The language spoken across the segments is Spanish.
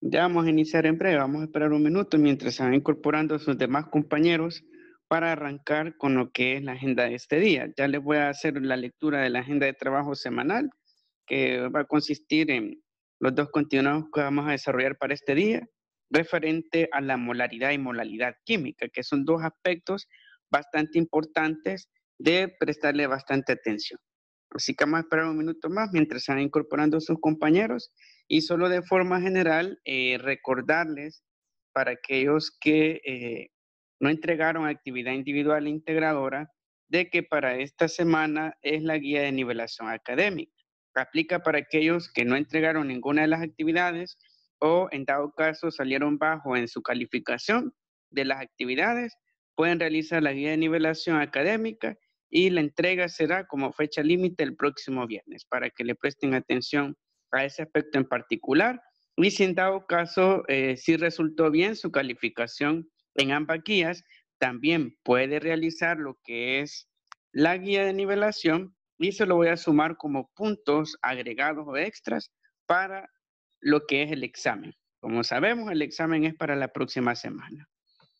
Ya vamos a iniciar en breve, vamos a esperar un minuto mientras se van incorporando sus demás compañeros para arrancar con lo que es la agenda de este día. Ya les voy a hacer la lectura de la agenda de trabajo semanal, que va a consistir en los dos continuados que vamos a desarrollar para este día, referente a la molaridad y molaridad química, que son dos aspectos bastante importantes de prestarle bastante atención. Así que vamos a esperar un minuto más mientras se van incorporando sus compañeros y solo de forma general, eh, recordarles para aquellos que eh, no entregaron actividad individual integradora, de que para esta semana es la guía de nivelación académica. Aplica para aquellos que no entregaron ninguna de las actividades o en dado caso salieron bajo en su calificación de las actividades, pueden realizar la guía de nivelación académica y la entrega será como fecha límite el próximo viernes para que le presten atención a ese aspecto en particular y si en dado caso eh, si resultó bien su calificación en ambas guías, también puede realizar lo que es la guía de nivelación y se lo voy a sumar como puntos agregados o extras para lo que es el examen. Como sabemos, el examen es para la próxima semana.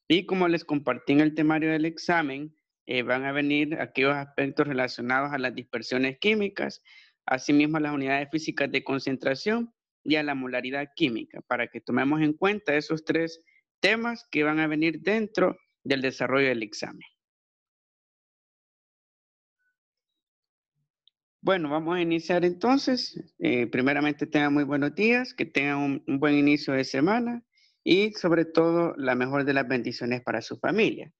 Y como les compartí en el temario del examen, eh, van a venir aquellos aspectos relacionados a las dispersiones químicas, asimismo a las unidades físicas de concentración y a la molaridad química, para que tomemos en cuenta esos tres temas que van a venir dentro del desarrollo del examen. Bueno, vamos a iniciar entonces. Eh, primeramente tengan muy buenos días, que tengan un, buen inicio de semana y sobre todo la mejor de las bendiciones para su familia.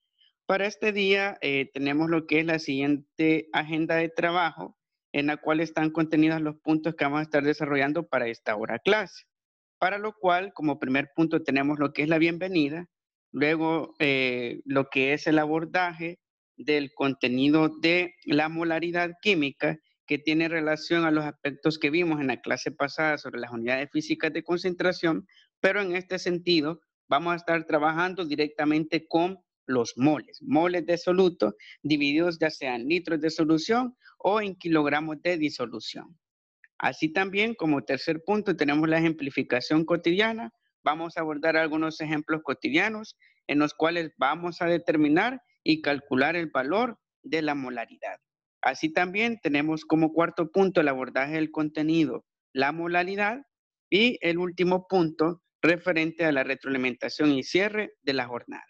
Para este día eh, tenemos lo que es la siguiente agenda de trabajo en la cual están contenidos los puntos que vamos a estar desarrollando para esta hora clase. Para lo cual, como primer punto, tenemos lo que es la bienvenida, luego eh, lo que es el abordaje del contenido de la molaridad química que tiene relación a los aspectos que vimos en la clase pasada sobre las unidades físicas de concentración, pero en este sentido vamos a estar trabajando directamente con los moles, moles de soluto divididos ya sean litros de solución o en kilogramos de disolución. Así también, como tercer punto, tenemos la ejemplificación cotidiana. Vamos a abordar algunos ejemplos cotidianos en los cuales vamos a determinar y calcular el valor de la molaridad. Así también tenemos como cuarto punto el abordaje del contenido, la molaridad y el último punto referente a la retroalimentación y cierre de la jornada.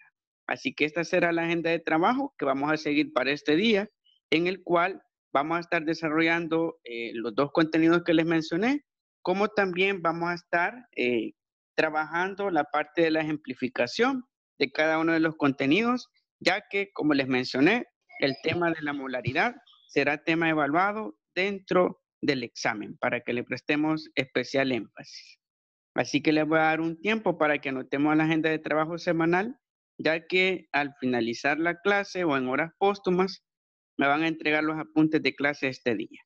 Así que esta será la agenda de trabajo que vamos a seguir para este día, en el cual vamos a estar desarrollando eh, los dos contenidos que les mencioné, como también vamos a estar eh, trabajando la parte de la ejemplificación de cada uno de los contenidos, ya que, como les mencioné, el tema de la molaridad será tema evaluado dentro del examen para que le prestemos especial énfasis. Así que les voy a dar un tiempo para que anotemos la agenda de trabajo semanal ya que al finalizar la clase o en horas póstumas me van a entregar los apuntes de clase este día.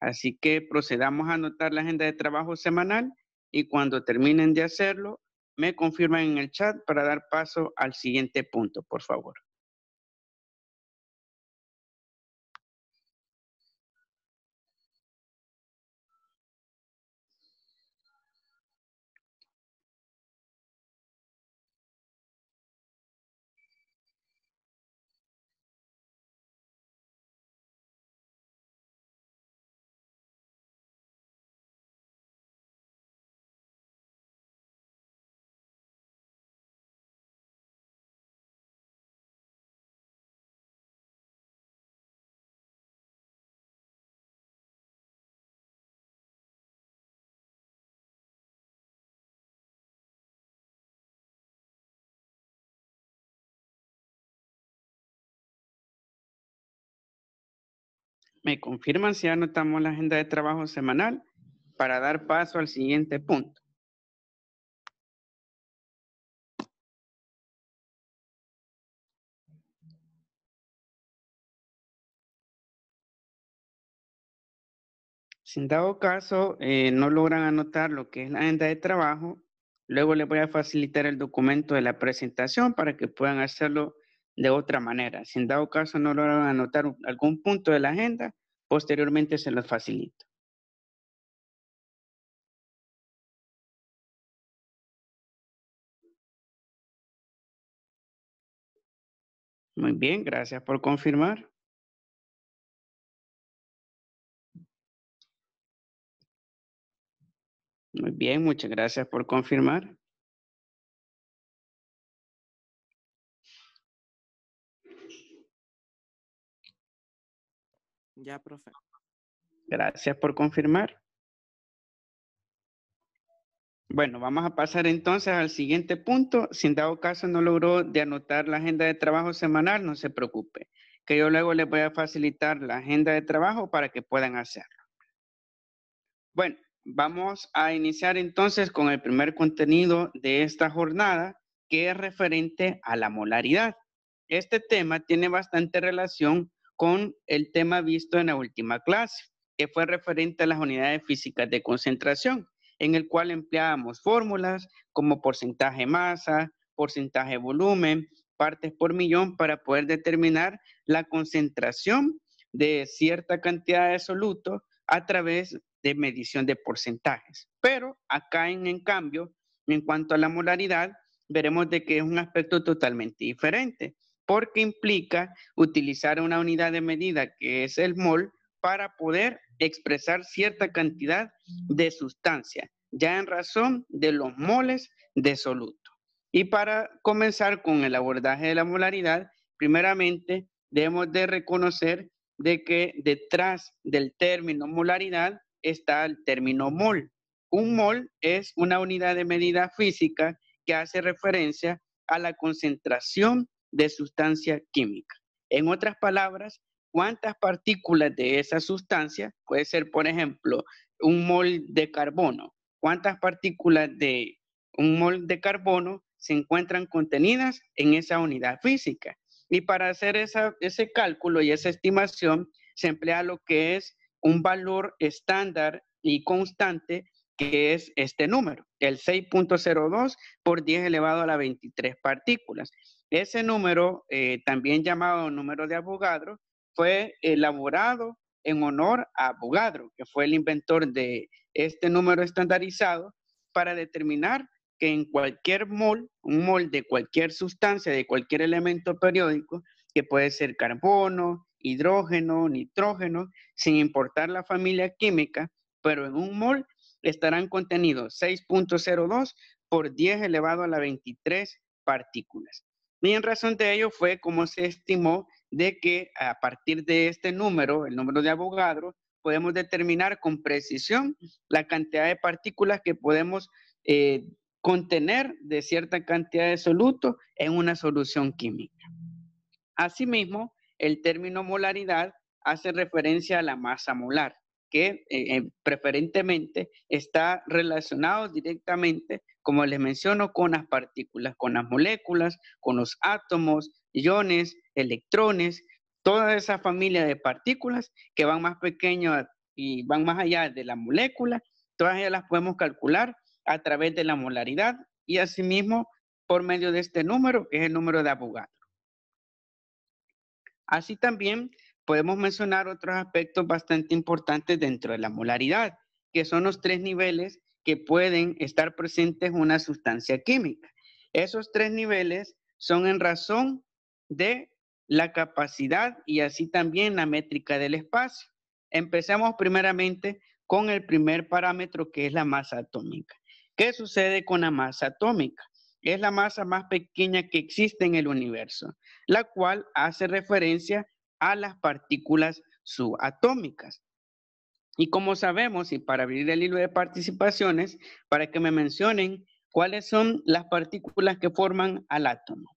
Así que procedamos a anotar la agenda de trabajo semanal y cuando terminen de hacerlo, me confirman en el chat para dar paso al siguiente punto, por favor. me confirman si anotamos la agenda de trabajo semanal para dar paso al siguiente punto. Sin dado caso eh, no logran anotar lo que es la agenda de trabajo, luego les voy a facilitar el documento de la presentación para que puedan hacerlo de otra manera. Si en dado caso no a anotar algún punto de la agenda, posteriormente se los facilito. Muy bien, gracias por confirmar. Muy bien, muchas gracias por confirmar. Ya, Gracias por confirmar. Bueno, vamos a pasar entonces al siguiente punto. Sin en dado caso no logró de anotar la agenda de trabajo semanal, no se preocupe, que yo luego les voy a facilitar la agenda de trabajo para que puedan hacerlo. Bueno, vamos a iniciar entonces con el primer contenido de esta jornada, que es referente a la molaridad. Este tema tiene bastante relación con el tema visto en la última clase, que fue referente a las unidades físicas de concentración, en el cual empleábamos fórmulas como porcentaje masa, porcentaje volumen, partes por millón para poder determinar la concentración de cierta cantidad de soluto a través de medición de porcentajes. Pero acá en, cambio, en cuanto a la molaridad, veremos de que es un aspecto totalmente diferente, porque implica utilizar una unidad de medida que es el mol para poder expresar cierta cantidad de sustancia, ya en razón de los moles de soluto. Y para comenzar con el abordaje de la molaridad, primeramente debemos de reconocer de que detrás del término molaridad está el término mol. Un mol es una unidad de medida física que hace referencia a la concentración de sustancia química. En otras palabras, cuántas partículas de esa sustancia, puede ser, por ejemplo, un mol de carbono, cuántas partículas de un mol de carbono se encuentran contenidas en esa unidad física. Y para hacer ese cálculo y esa estimación, se emplea lo que es un valor estándar y constante, que es este número, el 6.02 por 10 elevado a la 23 partículas. Ese número, eh, también llamado número de Avogadro, fue elaborado en honor a Avogadro, que fue el inventor de este número estandarizado, para determinar que en cualquier mol, un mol de cualquier sustancia, de cualquier elemento periódico, que puede ser carbono, hidrógeno, nitrógeno, sin importar la familia química, pero en un mol estarán contenidos 6.02 por 10 elevado a la 23 partículas. Y en razón de ello fue como se estimó de que a partir de este número, el número de abogados, podemos determinar con precisión la cantidad de partículas que podemos eh, contener de cierta cantidad de soluto en una solución química. Asimismo, el término molaridad hace referencia a la masa molar, que eh, eh, preferentemente está relacionado directamente, como les menciono, con las partículas, con las moléculas, con los átomos, iones, electrones, toda esa familia de partículas que van más pequeñas y van más allá de la molécula, todas ellas las podemos calcular a través de la molaridad y asimismo por medio de este número, que es el número de Avogadro. Así también podemos mencionar otros aspectos bastante importantes dentro de la molaridad, que son los tres niveles que pueden estar presentes en una sustancia química. Esos tres niveles son en razón de la capacidad y así también la métrica del espacio. Empecemos primeramente con el primer parámetro que es la masa atómica. ¿Qué sucede con la masa atómica? Es la masa más pequeña que existe en el universo, la cual hace referencia a las partículas subatómicas. Y como sabemos, y para abrir el hilo de participaciones, para que me mencionen cuáles son las partículas que forman al átomo.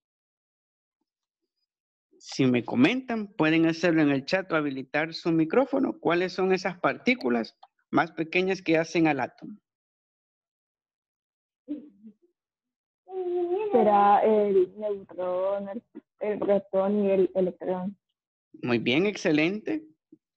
Si me comentan, pueden hacerlo en el chat o habilitar su micrófono. ¿Cuáles son esas partículas más pequeñas que hacen al átomo? Será el neutrón, el, el protón y el electrón. Muy bien, excelente.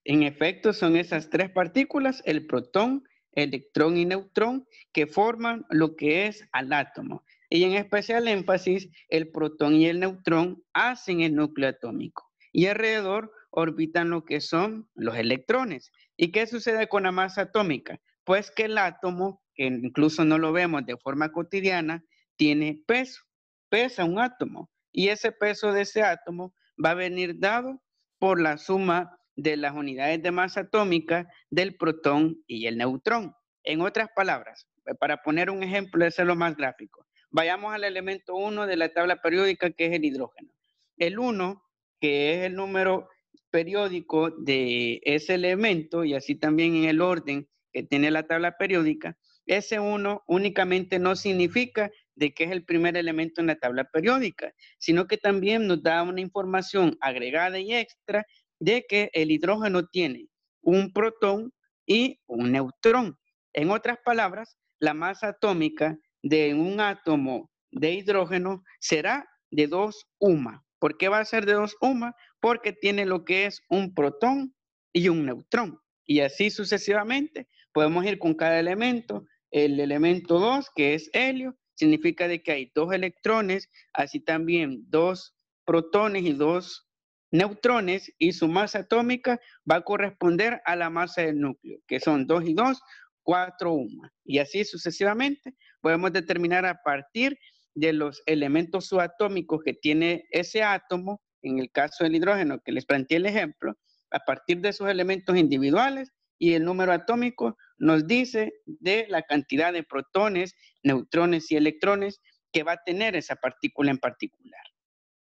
En efecto, son esas tres partículas, el protón, electrón y neutrón, que forman lo que es al átomo. Y en especial énfasis, el protón y el neutrón hacen el núcleo atómico. Y alrededor orbitan lo que son los electrones. ¿Y qué sucede con la masa atómica? Pues que el átomo, que incluso no lo vemos de forma cotidiana, tiene peso, pesa un átomo. Y ese peso de ese átomo va a venir dado por la suma de las unidades de masa atómica del protón y el neutrón. En otras palabras, eh, para poner un ejemplo, lo más gráfico, vayamos al elemento 1 de la tabla periódica que es el hidrógeno. El 1, que es el número periódico de ese elemento y así también en el orden que tiene la tabla periódica, ese 1 únicamente no significa de que es el primer elemento en la tabla periódica, sino que también nos da una información agregada y extra de que el hidrógeno tiene un protón y un neutrón. En otras palabras, la masa atómica de un átomo de hidrógeno será de 2 UMA. ¿Por qué va a ser de 2 UMA? Porque tiene lo que es un protón y un neutrón. Y así sucesivamente podemos ir con cada elemento, el elemento 2 que es helio significa de que hay dos electrones, así también dos protones y dos neutrones y su masa atómica va a corresponder a la masa del núcleo, que son 2 y 2, 4, 1. Y así sucesivamente podemos determinar a partir de los elementos subatómicos que tiene ese átomo, en el caso del hidrógeno que les planteé el ejemplo, a partir de esos elementos individuales, y el número atómico nos dice de la cantidad de protones, neutrones y electrones que va a tener esa partícula en particular.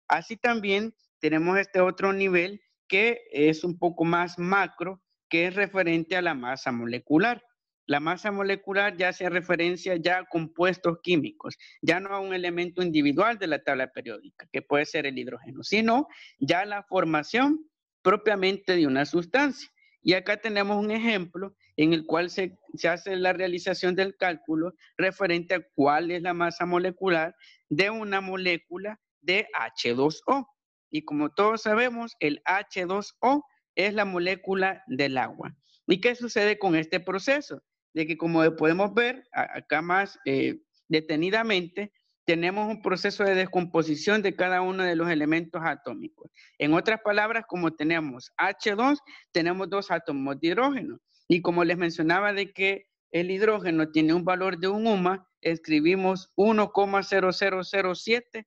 Así también tenemos este otro nivel que es un poco más macro, que es referente a la masa molecular. La masa molecular ya hace referencia ya a compuestos químicos, ya no a un elemento individual de la tabla periódica, que puede ser el hidrógeno, sino ya a la formación propiamente de una sustancia. Y acá tenemos un ejemplo en el cual se, hace la realización del cálculo referente a cuál es la masa molecular de una molécula de H2O. Y como todos sabemos, el H2O es la molécula del agua. ¿Y qué sucede con este proceso? De que como podemos ver acá más eh, detenidamente, tenemos un proceso de descomposición de cada uno de los elementos atómicos. En otras palabras, como tenemos H2, tenemos dos átomos de hidrógeno. Y como les mencionaba de que el hidrógeno tiene un valor de un huma, escribimos 1,0007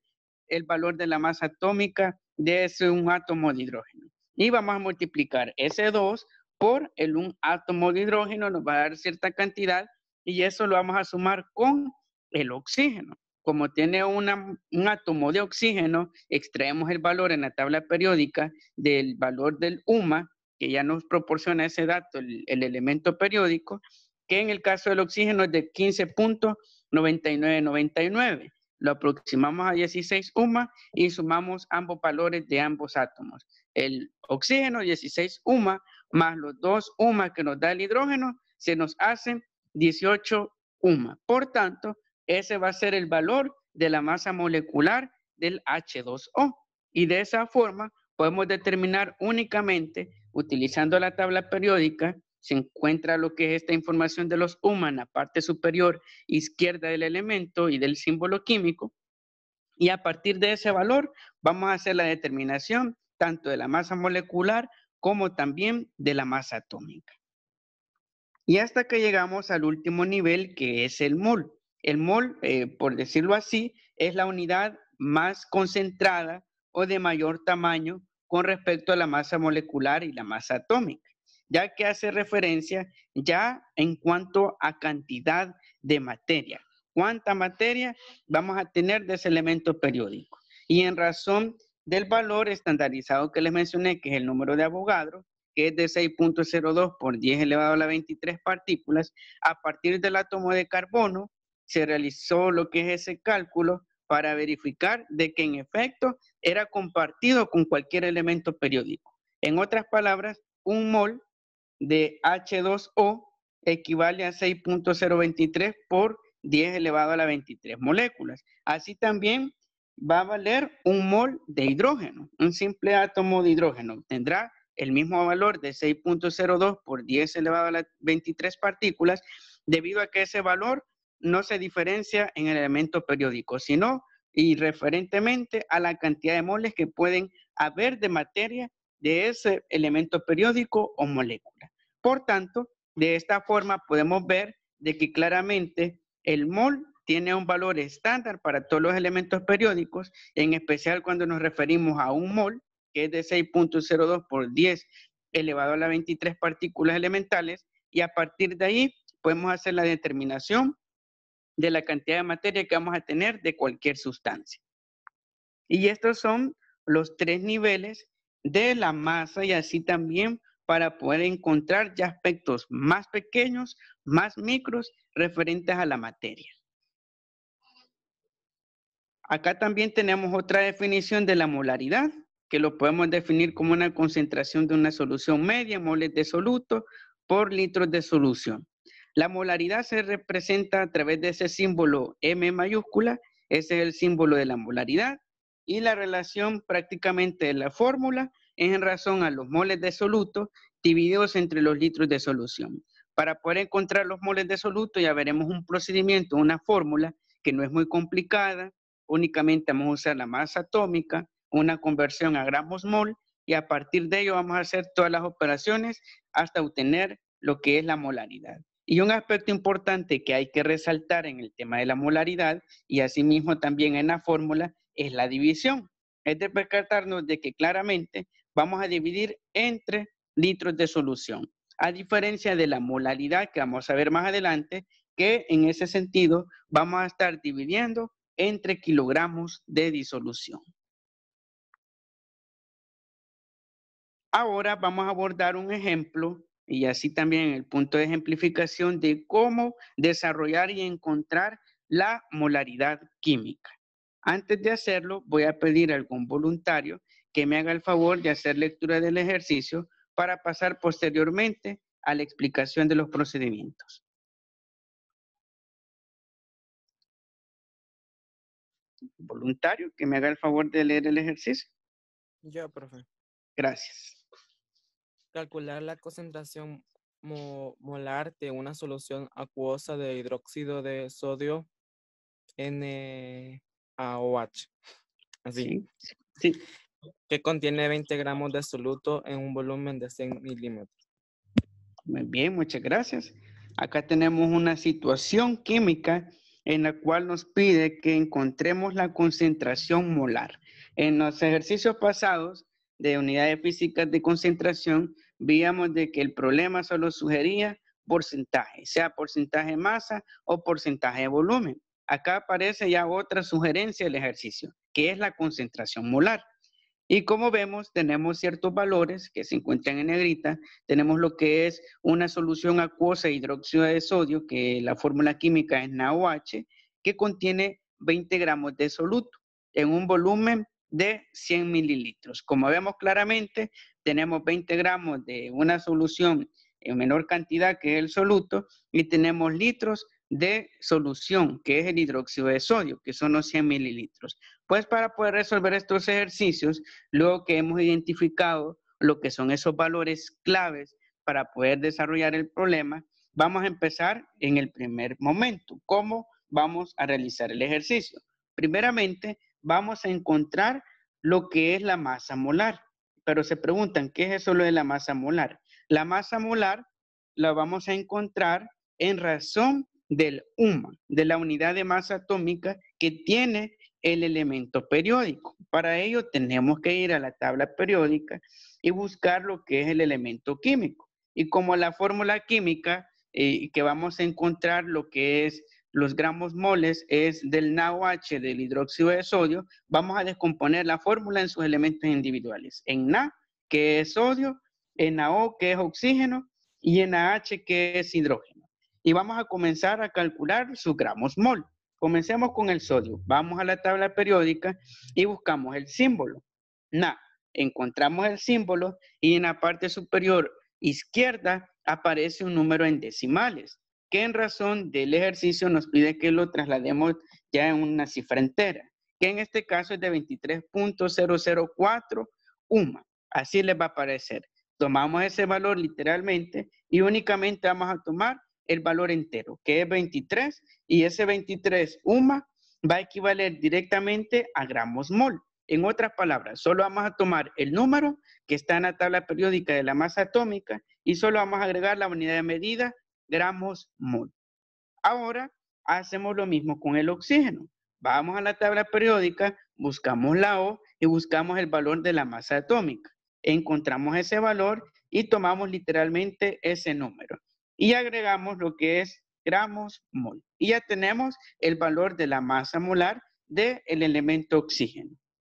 el valor de la masa atómica de ese un átomo de hidrógeno. Y vamos a multiplicar ese 2 por el un átomo de hidrógeno, nos va a dar cierta cantidad y eso lo vamos a sumar con el oxígeno como tiene un átomo de oxígeno, extraemos el valor en la tabla periódica del valor del UMA, que ya nos proporciona ese dato, el, elemento periódico, que en el caso del oxígeno es de 15.9999. Lo aproximamos a 16 UMA y sumamos ambos valores de ambos átomos. El oxígeno, 16 UMA, más los dos UMA que nos da el hidrógeno, se nos hacen 18 UMA. Por tanto, ese va a ser el valor de la masa molecular del H2O. Y de esa forma podemos determinar únicamente, utilizando la tabla periódica, se encuentra lo que es esta información de los humanos la parte superior izquierda del elemento y del símbolo químico. Y a partir de ese valor vamos a hacer la determinación tanto de la masa molecular como también de la masa atómica. Y hasta que llegamos al último nivel que es el mol. El mol, eh, por decirlo así, es la unidad más concentrada o de mayor tamaño con respecto a la masa molecular y la masa atómica, ya que hace referencia ya en cuanto a cantidad de materia. ¿Cuánta materia vamos a tener de ese elemento periódico? Y en razón del valor estandarizado que les mencioné, que es el número de abogados, que es de 6.02 por 10 elevado a la 23 partículas, a partir del átomo de carbono se realizó lo que es ese cálculo para verificar de que en efecto era compartido con cualquier elemento periódico. En otras palabras, un mol de H2O equivale a 6.023 por 10 elevado a la 23 moléculas. Así también va a valer un mol de hidrógeno. Un simple átomo de hidrógeno tendrá el mismo valor de 6.02 por 10 elevado a la 23 partículas, debido a que ese valor no se diferencia en el elemento periódico, sino y referentemente a la cantidad de moles que pueden haber de materia de ese elemento periódico o molécula. Por tanto, de esta forma podemos ver de que claramente el mol tiene un valor estándar para todos los elementos periódicos, en especial cuando nos referimos a un mol, que es de 6.02 por 10 elevado a la 23 partículas elementales, y a partir de ahí podemos hacer la determinación de la cantidad de materia que vamos a tener de cualquier sustancia. Y estos son los tres niveles de la masa y así también para poder encontrar ya aspectos más pequeños, más micros, referentes a la materia. Acá también tenemos otra definición de la molaridad, que lo podemos definir como una concentración de una solución media, moles de soluto, por litros de solución. La molaridad se representa a través de ese símbolo M mayúscula, ese es el símbolo de la molaridad, y la relación prácticamente de la fórmula es en razón a los moles de soluto divididos entre los litros de solución. Para poder encontrar los moles de soluto ya veremos un procedimiento, una fórmula que no es muy complicada, únicamente vamos a usar la masa atómica, una conversión a gramos mol y a partir de ello vamos a hacer todas las operaciones hasta obtener lo que es la molaridad. Y un aspecto importante que hay que resaltar en el tema de la molaridad y asimismo también en la fórmula es la división. Es de percatarnos de que claramente vamos a dividir entre litros de solución, a diferencia de la molaridad que vamos a ver más adelante, que en ese sentido vamos a estar dividiendo entre kilogramos de disolución. Ahora vamos a abordar un ejemplo y así también el punto de ejemplificación de cómo desarrollar y encontrar la molaridad química. Antes de hacerlo, voy a pedir a algún voluntario que me haga el favor de hacer lectura del ejercicio para pasar posteriormente a la explicación de los procedimientos. Voluntario, que me haga el favor de leer el ejercicio. Ya, profe. Gracias. Calcular la concentración molar de una solución acuosa de hidróxido de sodio NaOH. Eh, así. Que contiene 20 gramos de soluto en un volumen de 100 milímetros. Muy bien, muchas gracias. Acá tenemos una situación química en la cual nos pide que encontremos la concentración molar. En los ejercicios pasados de unidades físicas de concentración, víamos de que el problema solo sugería porcentaje, sea porcentaje de masa o porcentaje de volumen. Acá aparece ya otra sugerencia del ejercicio, que es la concentración molar. Y como vemos, tenemos ciertos valores que se encuentran en negrita. Tenemos lo que es una solución acuosa de hidróxido de sodio, que la fórmula química es NaOH, que contiene 20 gramos de soluto en un volumen de 100 mililitros. Como vemos claramente, tenemos 20 gramos de una solución en menor cantidad que el soluto y tenemos litros de solución, que es el hidróxido de sodio, que son los 100 mililitros. Pues para poder resolver estos ejercicios, luego que hemos identificado lo que son esos valores claves para poder desarrollar el problema, vamos a empezar en el primer momento. ¿Cómo vamos a realizar el ejercicio? Primeramente, vamos a encontrar lo que es la masa molar. Pero se preguntan, ¿qué es eso lo de la masa molar? La masa molar la vamos a encontrar en razón del UMA, de la unidad de masa atómica que tiene el elemento periódico. Para ello tenemos que ir a la tabla periódica y buscar lo que es el elemento químico. Y como la fórmula química eh, que vamos a encontrar lo que es los gramos moles es del NaOH, del hidróxido de sodio, vamos a descomponer la fórmula en sus elementos individuales. En Na, que es sodio, en NaO, que es oxígeno, y en NaH, que es hidrógeno. Y vamos a comenzar a calcular sus gramos mol. Comencemos con el sodio. Vamos a la tabla periódica y buscamos el símbolo. Na, encontramos el símbolo y en la parte superior izquierda aparece un número en decimales que en razón del ejercicio nos pide que lo traslademos ya en una cifra entera, que en este caso es de 23.004 UMA. Así les va a aparecer. Tomamos ese valor literalmente y únicamente vamos a tomar el valor entero, que es 23, y ese 23 UMA va a equivaler directamente a gramos mol. En otras palabras, solo vamos a tomar el número que está en la tabla periódica de la masa atómica y solo vamos a agregar la unidad de medida gramos mol. Ahora hacemos lo mismo con el oxígeno. Vamos a la tabla periódica, buscamos la O y buscamos el valor de la masa atómica. Encontramos ese valor y tomamos literalmente ese número. Y agregamos lo que es gramos mol. Y ya tenemos el valor de la masa molar del elemento oxígeno.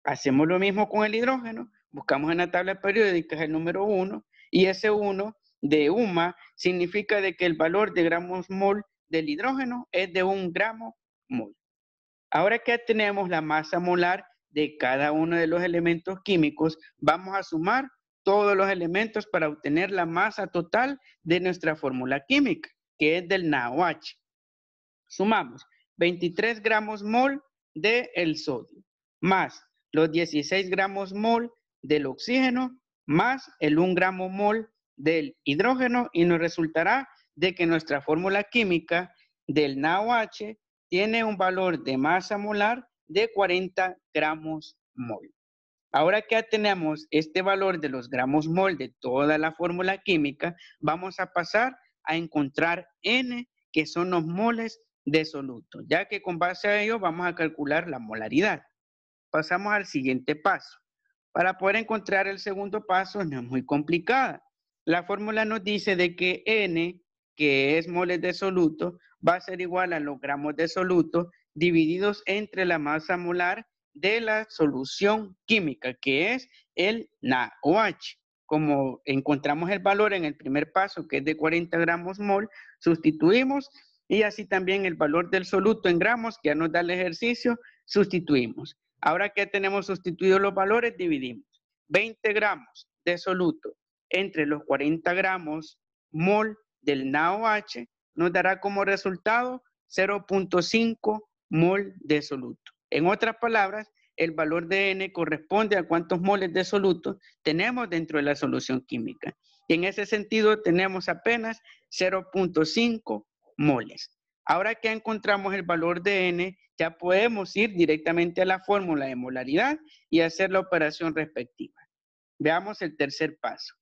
Hacemos lo mismo con el hidrógeno. Buscamos en la tabla periódica el número 1 y ese 1 de UMA significa de que el valor de gramos mol del hidrógeno es de un gramo mol. Ahora que tenemos la masa molar de cada uno de los elementos químicos, vamos a sumar todos los elementos para obtener la masa total de nuestra fórmula química, que es del NaOH. Sumamos 23 gramos mol del sodio, más los 16 gramos mol del oxígeno, más el 1 gramo mol del hidrógeno y nos resultará de que nuestra fórmula química del NaOH tiene un valor de masa molar de 40 gramos mol. Ahora que ya tenemos este valor de los gramos mol de toda la fórmula química, vamos a pasar a encontrar N, que son los moles de soluto, ya que con base a ello vamos a calcular la molaridad. Pasamos al siguiente paso. Para poder encontrar el segundo paso no es muy complicada. La fórmula nos dice de que N, que es moles de soluto, va a ser igual a los gramos de soluto divididos entre la masa molar de la solución química, que es el NaOH. Como encontramos el valor en el primer paso, que es de 40 gramos mol, sustituimos y así también el valor del soluto en gramos, que ya nos da el ejercicio, sustituimos. Ahora que tenemos sustituidos los valores, dividimos. 20 gramos de soluto entre los 40 gramos mol del NaOH nos dará como resultado 0.5 mol de soluto. En otras palabras, el valor de N corresponde a cuántos moles de soluto tenemos dentro de la solución química. Y en ese sentido tenemos apenas 0.5 moles. Ahora que encontramos el valor de N, ya podemos ir directamente a la fórmula de molaridad y hacer la operación respectiva. Veamos el tercer paso.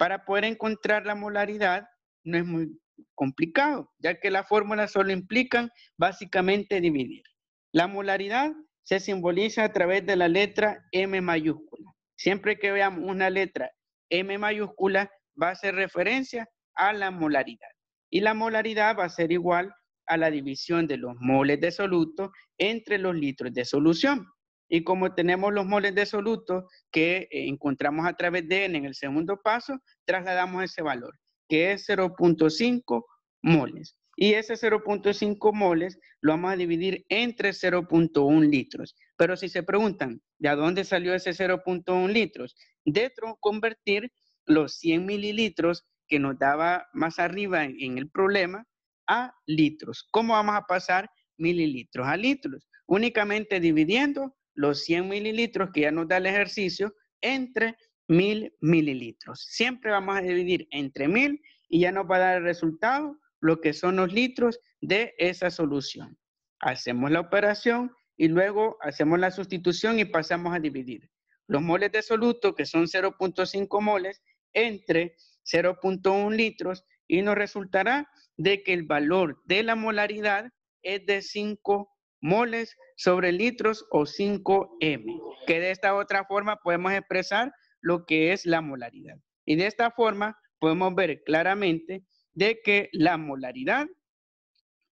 Para poder encontrar la molaridad no es muy complicado, ya que las fórmulas solo implican básicamente dividir. La molaridad se simboliza a través de la letra M mayúscula. Siempre que veamos una letra M mayúscula, va a hacer referencia a la molaridad. Y la molaridad va a ser igual a la división de los moles de soluto entre los litros de solución. Y como tenemos los moles de soluto que eh, encontramos a través de N en el segundo paso, trasladamos ese valor, que es 0.5 moles. Y ese 0.5 moles lo vamos a dividir entre 0.1 litros. Pero si se preguntan, ¿de dónde salió ese 0.1 litros? De convertir los 100 mililitros que nos daba más arriba en el problema a litros. ¿Cómo vamos a pasar mililitros a litros? Únicamente dividiendo los 100 mililitros que ya nos da el ejercicio entre 1000 mililitros. Siempre vamos a dividir entre 1000 y ya nos va a dar el resultado lo que son los litros de esa solución. Hacemos la operación y luego hacemos la sustitución y pasamos a dividir. Los moles de soluto, que son 0.5 moles, entre 0.1 litros y nos resultará de que el valor de la molaridad es de 5 moles sobre litros o 5M, que de esta otra forma podemos expresar lo que es la molaridad. Y de esta forma podemos ver claramente de que la molaridad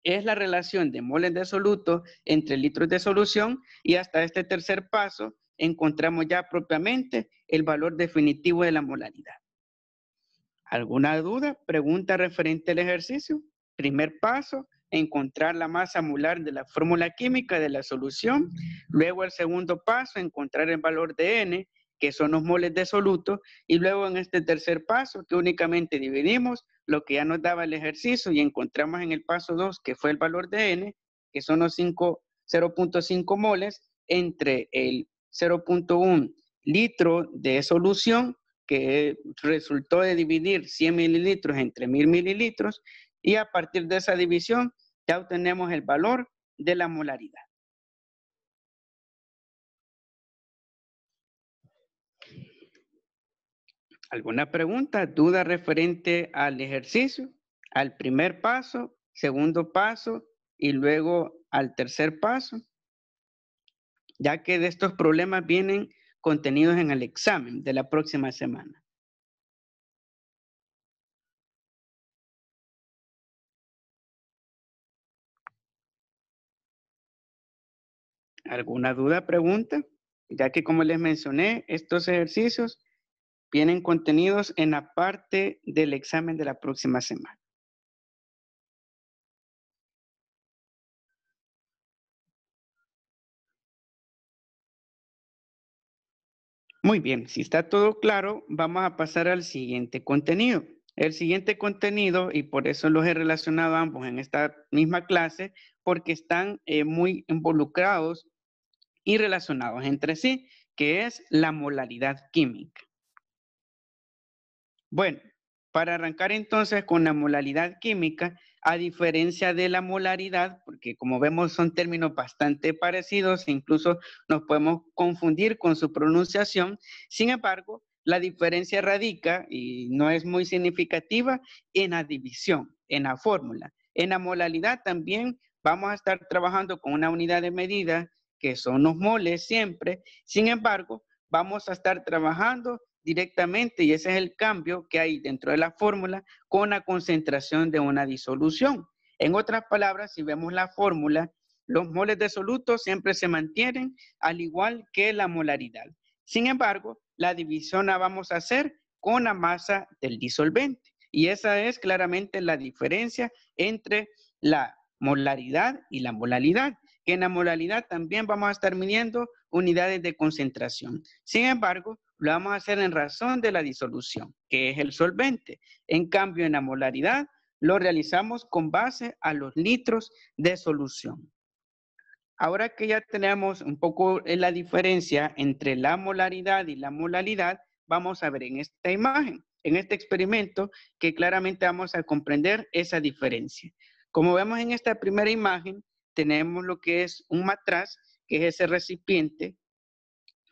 es la relación de moles de soluto entre litros de solución y hasta este tercer paso encontramos ya propiamente el valor definitivo de la molaridad. ¿Alguna duda, pregunta referente al ejercicio? Primer paso, encontrar la masa molar de la fórmula química de la solución. Luego el segundo paso, encontrar el valor de N, que son los moles de soluto. Y luego en este tercer paso, que únicamente dividimos lo que ya nos daba el ejercicio y encontramos en el paso 2, que fue el valor de N, que son los 0.5 moles, entre el 0.1 litro de solución que resultó de dividir 100 mililitros entre 1000 mililitros y a partir de esa división ya obtenemos el valor de la molaridad. ¿Alguna pregunta, duda referente al ejercicio, al primer paso, segundo paso y luego al tercer paso? Ya que de estos problemas vienen contenidos en el examen de la próxima semana. ¿Alguna duda, pregunta? Ya que como les mencioné, estos ejercicios vienen contenidos en la parte del examen de la próxima semana. Muy bien, si está todo claro, vamos a pasar al siguiente contenido. El siguiente contenido, y por eso los he relacionado ambos en esta misma clase, porque están eh, muy involucrados y relacionados entre sí, que es la molaridad química. Bueno, para arrancar entonces con la molaridad química, a diferencia de la molaridad, porque como vemos son términos bastante parecidos e incluso nos podemos confundir con su pronunciación, sin embargo, la diferencia radica y no es muy significativa en la división, en la fórmula. En la molaridad también vamos a estar trabajando con una unidad de medida que son los moles siempre. Sin embargo, vamos a estar trabajando directamente, y ese es el cambio que hay dentro de la fórmula, con la concentración de una disolución. En otras palabras, si vemos la fórmula, los moles de soluto siempre se mantienen, al igual que la molaridad. Sin embargo, la división la vamos a hacer con la masa del disolvente. Y esa es claramente la diferencia entre la molaridad y la molaridad en la molaridad también vamos a estar midiendo unidades de concentración. Sin embargo, lo vamos a hacer en razón de la disolución, que es el solvente. En cambio, en la molaridad lo realizamos con base a los litros de solución. Ahora que ya tenemos un poco eh, la diferencia entre la molaridad y la molaridad, vamos a ver en esta imagen, en este experimento, que claramente vamos a comprender esa diferencia. Como vemos en esta primera imagen, tenemos lo que es un matraz, que es ese recipiente,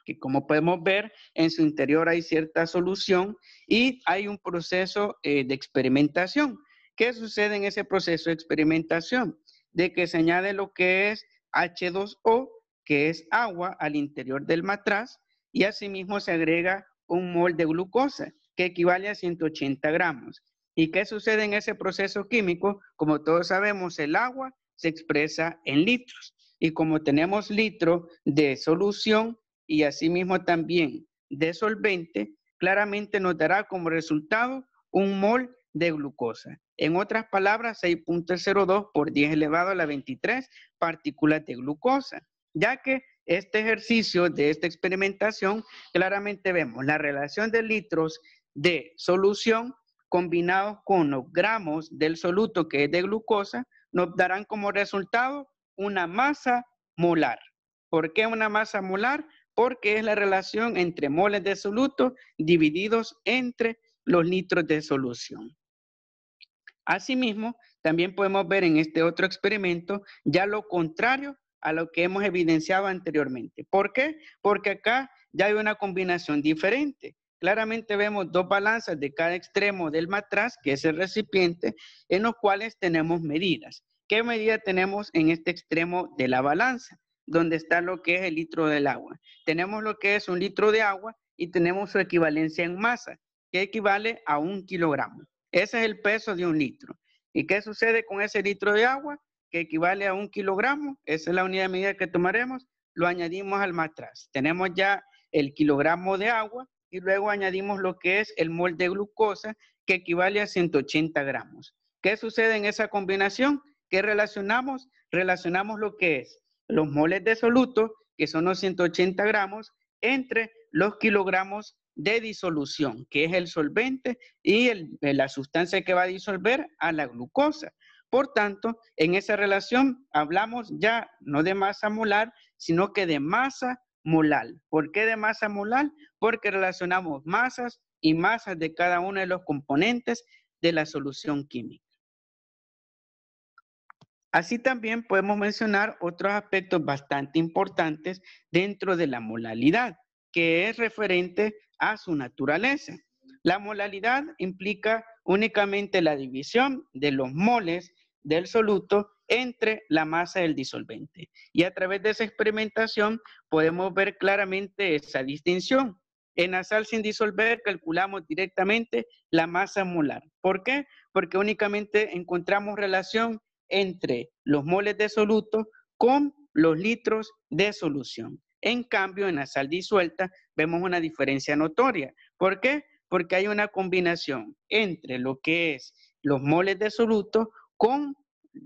que como podemos ver, en su interior hay cierta solución y hay un proceso eh, de experimentación. ¿Qué sucede en ese proceso de experimentación? De que se añade lo que es H2O, que es agua, al interior del matraz y asimismo se agrega un mol de glucosa, que equivale a 180 gramos. ¿Y qué sucede en ese proceso químico? Como todos sabemos, el agua se expresa en litros. Y como tenemos litro de solución y asimismo también de solvente, claramente nos dará como resultado un mol de glucosa. En otras palabras, 6.02 por 10 elevado a la 23 partículas de glucosa, ya que este ejercicio de esta experimentación claramente vemos la relación de litros de solución combinados con los gramos del soluto que es de glucosa nos darán como resultado una masa molar. ¿Por qué una masa molar? Porque es la relación entre moles de soluto divididos entre los litros de solución. Asimismo, también podemos ver en este otro experimento ya lo contrario a lo que hemos evidenciado anteriormente. ¿Por qué? Porque acá ya hay una combinación diferente. Claramente vemos dos balanzas de cada extremo del matraz, que es el recipiente, en los cuales tenemos medidas. ¿Qué medida tenemos en este extremo de la balanza? Donde está lo que es el litro del agua. Tenemos lo que es un litro de agua y tenemos su equivalencia en masa, que equivale a un kilogramo. Ese es el peso de un litro. ¿Y qué sucede con ese litro de agua? Que equivale a un kilogramo. Esa es la unidad de medida que tomaremos. Lo añadimos al matraz. Tenemos ya el kilogramo de agua y luego añadimos lo que es el mol de glucosa, que equivale a 180 gramos. ¿Qué sucede en esa combinación? ¿Qué relacionamos? Relacionamos lo que es los moles de soluto, que son los 180 gramos, entre los kilogramos de disolución, que es el solvente y la sustancia que va a disolver a la glucosa. Por tanto, en esa relación hablamos ya no de masa molar, sino que de masa ¿Por qué de masa molar? Porque relacionamos masas y masas de cada uno de los componentes de la solución química. Así también podemos mencionar otros aspectos bastante importantes dentro de la molalidad, que es referente a su naturaleza. La molalidad implica únicamente la división de los moles del soluto entre la masa del disolvente. Y a través de esa experimentación podemos ver claramente esa distinción. En la sal sin disolver calculamos directamente la masa molar. ¿Por qué? Porque únicamente encontramos relación entre los moles de soluto con los litros de solución. En cambio, en la sal disuelta vemos una diferencia notoria. ¿Por qué? Porque hay una combinación entre lo que es los moles de soluto con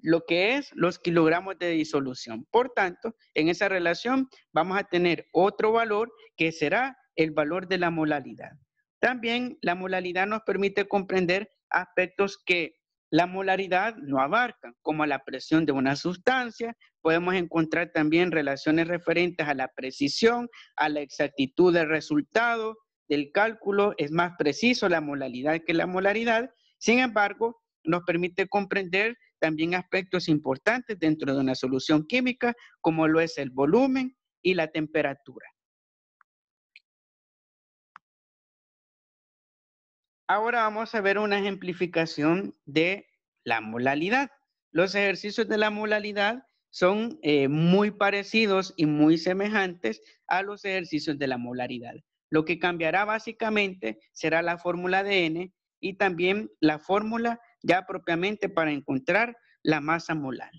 lo que es los kilogramos de disolución. Por tanto, en esa relación vamos a tener otro valor que será el valor de la molalidad. También la molalidad nos permite comprender aspectos que la molaridad no abarca, como la presión de una sustancia. Podemos encontrar también relaciones referentes a la precisión, a la exactitud del resultado del cálculo. Es más preciso la molalidad que la molaridad. Sin embargo, nos permite comprender también aspectos importantes dentro de una solución química, como lo es el volumen y la temperatura. Ahora vamos a ver una ejemplificación de la molalidad. Los ejercicios de la molalidad son eh, muy parecidos y muy semejantes a los ejercicios de la molaridad. Lo que cambiará básicamente será la fórmula de N y también la fórmula ya propiamente para encontrar la masa molar.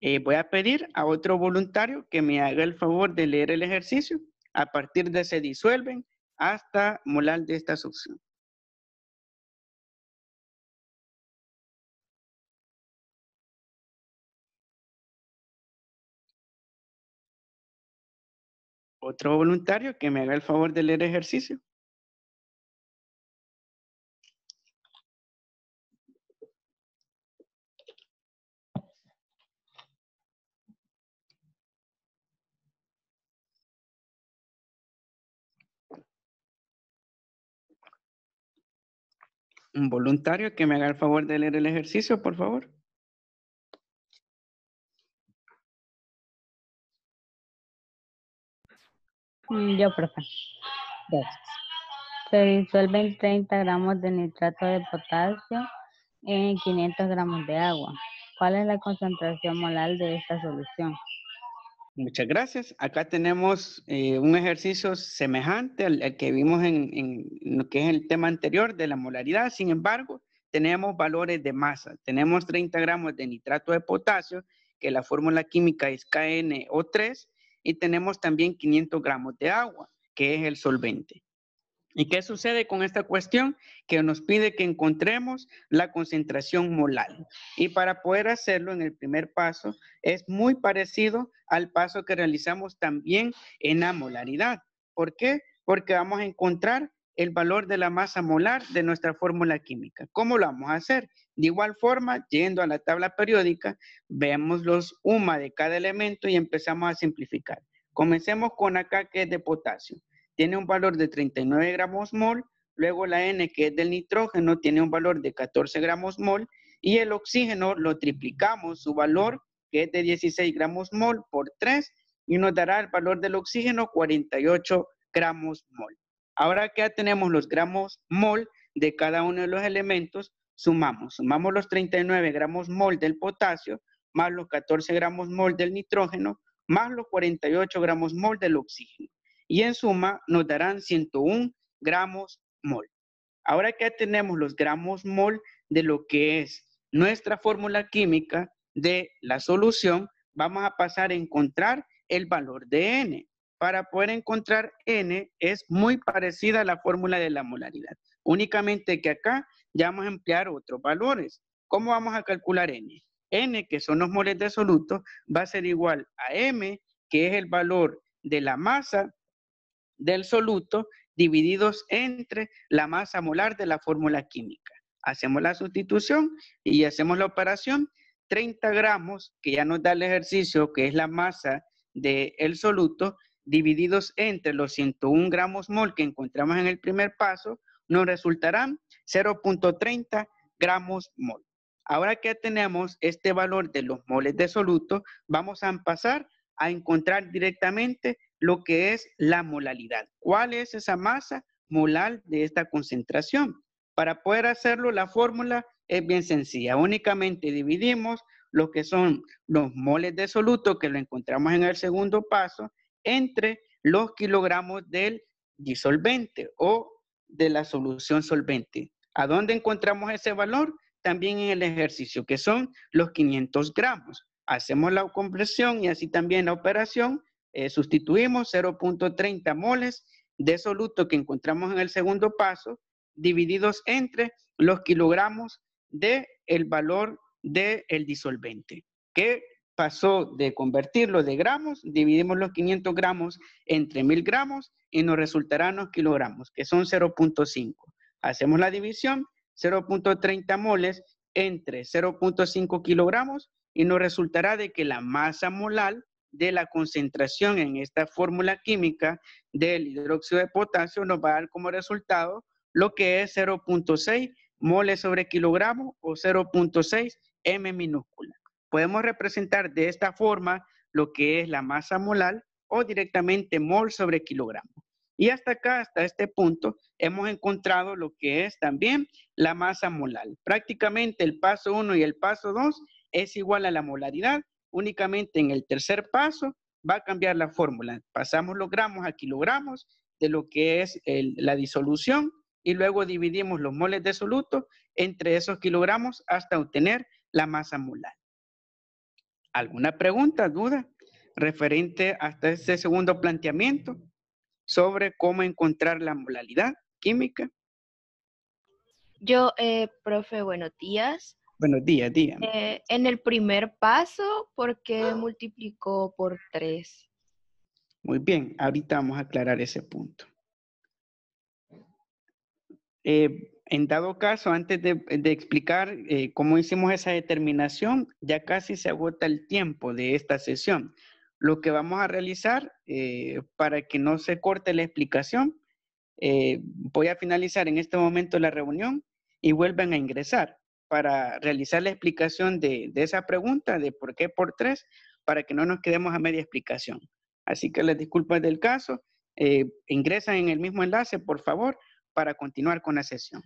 Eh, voy a pedir a otro voluntario que me haga el favor de leer el ejercicio. A partir de se disuelven hasta molar de esta solución. Otro voluntario que me haga el favor de leer el ejercicio. un voluntario que me haga el favor de leer el ejercicio, por favor. Mm, yo, profe. Se disuelven 30 gramos de nitrato de potasio en 500 gramos de agua. ¿Cuál es la concentración molar de esta solución? Muchas gracias. Acá tenemos eh, un ejercicio semejante al, que vimos en, lo que es el tema anterior de la molaridad. Sin embargo, tenemos valores de masa. Tenemos 30 gramos de nitrato de potasio, que la fórmula química es KNO3, y tenemos también 500 gramos de agua, que es el solvente. ¿Y qué sucede con esta cuestión? Que nos pide que encontremos la concentración molar. Y para poder hacerlo en el primer paso, es muy parecido al paso que realizamos también en la molaridad. ¿Por qué? Porque vamos a encontrar el valor de la masa molar de nuestra fórmula química. ¿Cómo lo vamos a hacer? De igual forma, yendo a la tabla periódica, vemos los UMA de cada elemento y empezamos a simplificar. Comencemos con acá que es de potasio tiene un valor de 39 gramos mol, luego la N que es del nitrógeno tiene un valor de 14 gramos mol y el oxígeno lo triplicamos su valor que es de 16 gramos mol por 3 y nos dará el valor del oxígeno 48 gramos mol. Ahora que ya tenemos los gramos mol de cada uno de los elementos, sumamos. Sumamos los 39 gramos mol del potasio, más los 14 gramos mol del nitrógeno, más los 48 gramos mol del oxígeno y en suma nos darán 101 gramos mol. Ahora que tenemos los gramos mol de lo que es nuestra fórmula química de la solución, vamos a pasar a encontrar el valor de N. Para poder encontrar N es muy parecida a la fórmula de la molaridad, únicamente que acá ya vamos a emplear otros valores. ¿Cómo vamos a calcular N? N, que son los moles de soluto, va a ser igual a M, que es el valor de la masa del soluto divididos entre la masa molar de la fórmula química. Hacemos la sustitución y hacemos la operación. 30 gramos, que ya nos da el ejercicio, que es la masa del el soluto, divididos entre los 101 gramos mol que encontramos en el primer paso, nos resultarán 0.30 gramos mol. Ahora que tenemos este valor de los moles de soluto, vamos a pasar a encontrar directamente lo que es la molalidad. ¿Cuál es esa masa molar de esta concentración? Para poder hacerlo, la fórmula es bien sencilla. Únicamente dividimos lo que son los moles de soluto, que lo encontramos en el segundo paso, entre los kilogramos del disolvente o de la solución solvente. ¿A dónde encontramos ese valor? También en el ejercicio, que son los 500 gramos. Hacemos la compresión y así también la operación eh, sustituimos 0.30 moles de soluto que encontramos en el segundo paso divididos entre los kilogramos de el valor del el disolvente, que pasó de convertirlo de gramos, dividimos los 500 gramos entre 1000 gramos y nos resultarán los kilogramos, que son 0.5. Hacemos la división, 0.30 moles entre 0.5 kilogramos y nos resultará de que la masa molar de la concentración en esta fórmula química del hidróxido de potasio nos va a dar como resultado lo que es 0.6 moles sobre kilogramo o 0.6 m minúscula. Podemos representar de esta forma lo que es la masa molar o directamente mol sobre kilogramo. Y hasta acá, hasta este punto, hemos encontrado lo que es también la masa molar. Prácticamente el paso 1 y el paso 2 es igual a la molaridad únicamente en el tercer paso va a cambiar la fórmula. Pasamos los gramos a kilogramos de lo que es la disolución y luego dividimos los moles de soluto entre esos kilogramos hasta obtener la masa molar. ¿Alguna pregunta, duda referente hasta este segundo planteamiento sobre cómo encontrar la molalidad química? Yo, eh, profe, buenos días. Buenos días, día. Eh, en el primer paso, ¿por qué multiplicó por tres? Muy bien, ahorita vamos a aclarar ese punto. Eh, en dado caso, antes de, explicar eh, cómo hicimos esa determinación, ya casi se agota el tiempo de esta sesión. Lo que vamos a realizar, para que no se corte la explicación, voy a finalizar en este momento la reunión y vuelvan a ingresar para realizar la explicación de, esa pregunta de por qué por tres, para que no nos quedemos a media explicación. Así que las disculpas del caso, eh, ingresan en el mismo enlace, por favor, para continuar con la sesión.